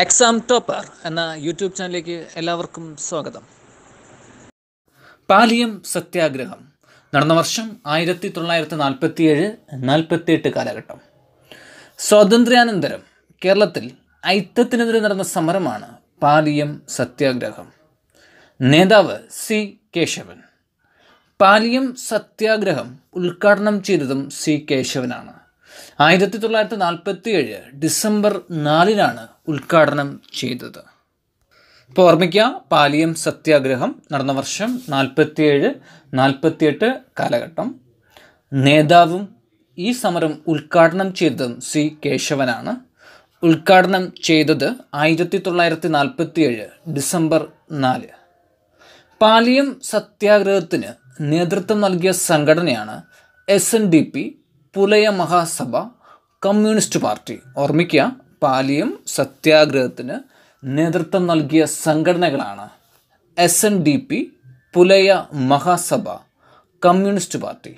exam topper എന്ന YouTube ചാനലിലേക്ക് എല്ലാവർക്കും സ്വാഗതം പാലിയം സത്യാഗ്രഹം നടന്ന വർഷം ആയിരത്തി തൊള്ളായിരത്തി നാൽപ്പത്തി എട്ട് കാലഘട്ടം സ്വാതന്ത്ര്യാനന്തരം കേരളത്തിൽ ഐത്തത്തിനെതിരെ നടന്ന സമരമാണ് പാലിയം സത്യാഗ്രഹം നേതാവ് സി കേശവൻ പാലിയം സത്യാഗ്രഹം ഉദ്ഘാടനം ചെയ്തതും സി കേശവനാണ് ആയിരത്തി തൊള്ളായിരത്തി നാൽപ്പത്തി ഏഴ് ഡിസംബർ നാലിനാണ് ഉദ്ഘാടനം ചെയ്തത് ഇപ്പോൾ ഓർമ്മിക്കുക പാലിയം സത്യാഗ്രഹം നടന്ന വർഷം നാൽപ്പത്തി നാൽപ്പത്തിയേഴ് നാൽപ്പത്തിയെട്ട് കാലഘട്ടം നേതാവും ഈ സമരം ഉദ്ഘാടനം ചെയ്തതും സി കേശവനാണ് ഉദ്ഘാടനം ചെയ്തത് ആയിരത്തി തൊള്ളായിരത്തി നാൽപ്പത്തി ഏഴ് ഡിസംബർ നാല് പാലിയം സത്യാഗ്രഹത്തിന് നേതൃത്വം നൽകിയ സംഘടനയാണ് S N D P Pulaya Mahasabha Communist Party ഓർമ്മിക്കുക പാലിയം സത്യാഗ്രഹത്തിന് നേതൃത്വം നൽകിയ സംഘടനകളാണ് S N D P Pulaya Mahasabha Communist Party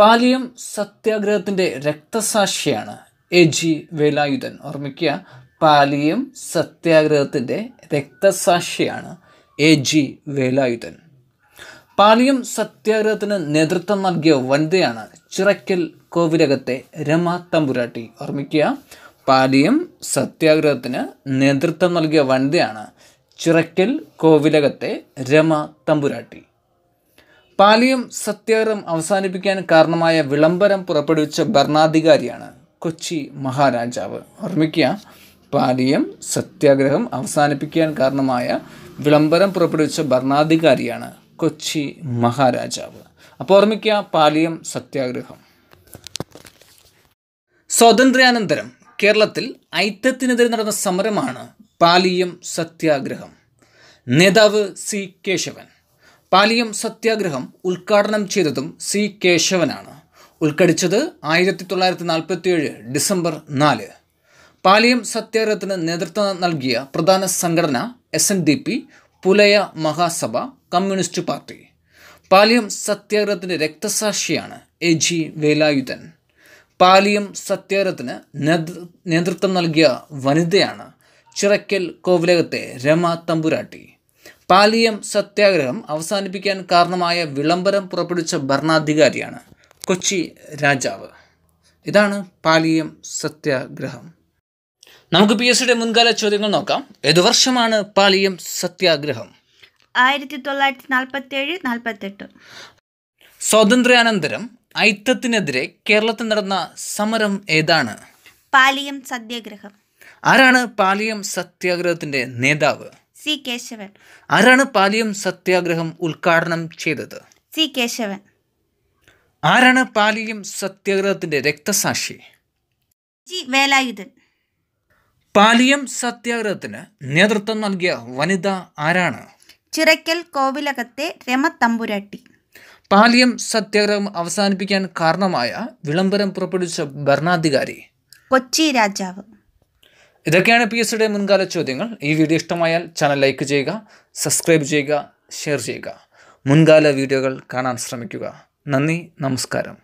Paliyam സത്യാഗ്രഹത്തിൻ്റെ രക്തസാക്ഷിയാണ് എ ജി വേലായുധൻ ഓർമ്മിക്കുക പാലിയം സത്യാഗ്രഹത്തിൻ്റെ രക്തസാക്ഷിയാണ് എ ജി വേലായുധൻ പാളിയം സത്യാഗ്രഹത്തിന് നേതൃത്വം നൽകിയ വനിതയാണ് ചിറക്കൽ കോവിലകത്തെ രമ തമ്പുരാട്ടി ഓർമ്മിക്കുക പാലിയം സത്യാഗ്രഹത്തിന് നേതൃത്വം നൽകിയ വനിതയാണ് ചിറക്കൽ കോവിലകത്തെ രമ തമ്പുരാട്ടി പാലിയം സത്യാഗ്രഹം അവസാനിപ്പിക്കാൻ കാരണമായ വിളംബരം പുറപ്പെടുവിച്ച ഭരണാധികാരിയാണ് കൊച്ചി മഹാരാജാവ് ഓർമ്മിക്കുക പാലിയം സത്യാഗ്രഹം അവസാനിപ്പിക്കാൻ കാരണമായ വിളംബരം പുറപ്പെടുവിച്ച ഭരണാധികാരിയാണ് കൊച്ചി മഹാരാജാവ് അപ്പോൾ ഓർമ്മിക്കുക പാലിയം സത്യാഗ്രഹം സ്വാതന്ത്ര്യാനന്തരം കേരളത്തിൽ ഐറ്റത്തിനെതിരെ നടന്ന സമരമാണ് പാലിയം സത്യാഗ്രഹം നേതാവ് സി കേശവൻ പാലിയം സത്യാഗ്രഹം ഉദ്ഘാടനം ചെയ്തതും സി കേശവനാണ് ഉൾക്കടിച്ചത് ആയിരത്തി തൊള്ളായിരത്തി നാൽപ്പത്തിയേഴ് ഡിസംബർ നാല് പാലിയം സത്യാഗ്രഹത്തിന് നേതൃത്വം നൽകിയ പ്രധാന സംഘടന S N D P Pulaya Mahasabha Communist Party Paliyam സത്യാഗ്രഹത്തിൻ്റെ രക്തസാക്ഷിയാണ് എ ജി വേലായുധൻ പാലിയം സത്യാഗ്രഹത്തിന് നേതൃത്വം നൽകിയ വനിതയാണ് ചിറക്കൽ കോവിലകത്തെ രമ തമ്പുരാട്ടി പാലിയം സത്യാഗ്രഹം അവസാനിപ്പിക്കാൻ കാരണമായ വിളംബരം പുറപ്പെടുവിച്ച ഭരണാധികാരിയാണ് കൊച്ചി രാജാവ് ഇതാണ് പാലിയം സത്യാഗ്രഹം നമുക്ക് പി എസ് സിയുടെ മുൻകാല ചോദ്യങ്ങൾ നോക്കാം ഏതു വർഷമാണ് പാലിയം സത്യാഗ്രഹം ആയിരത്തി തൊള്ളായിരത്തി നാൽപ്പത്തി ഏഴ് നാൽപ്പത്തെട്ട് സ്വാതന്ത്ര്യാനന്തരം ഐത്തത്തിനെതിരെ കേരളത്തിൽ നടന്ന സമരം ഏതാണ് പാലിയം സത്യാഗ്രഹം ആരാണ് പാലിയം സത്യാഗ്രഹത്തിന്റെ നേതാവ് സി കേശവൻ ആരാണ് പാലിയം സത്യാഗ്രഹം ഉദ്ഘാടനം ചെയ്തത് സി കേശവൻ ആരാണ് പാലിയം സത്യാഗ്രഹത്തിന്റെ രക്തസാക്ഷി ജി വേലായുധൻ പാലിയം സത്യാഗ്രഹത്തിന് നേതൃത്വം നൽകിയ വനിത ആരാണ് ചിറയ്ക്കൽ കോവിലകത്തെ രമ തമ്പുരാട്ടി പാലിയം സത്യാഗ്രഹം അവസാനിപ്പിക്കാൻ കാരണമായ വിളംബരം പുറപ്പെടുവിച്ച ഭരണാധികാരി കൊച്ചി രാജാവ് ഇതൊക്കെയാണ് പി എസ് സിയുടെ മുൻകാല ചോദ്യങ്ങൾ ഈ വീഡിയോ ഇഷ്ടമായാൽ ചാനൽ ലൈക്ക് ചെയ്യുക സബ്സ്ക്രൈബ് ചെയ്യുക ഷെയർ ചെയ്യുക മുൻകാല വീഡിയോകൾ കാണാൻ ശ്രമിക്കുക നന്ദി നമസ്കാരം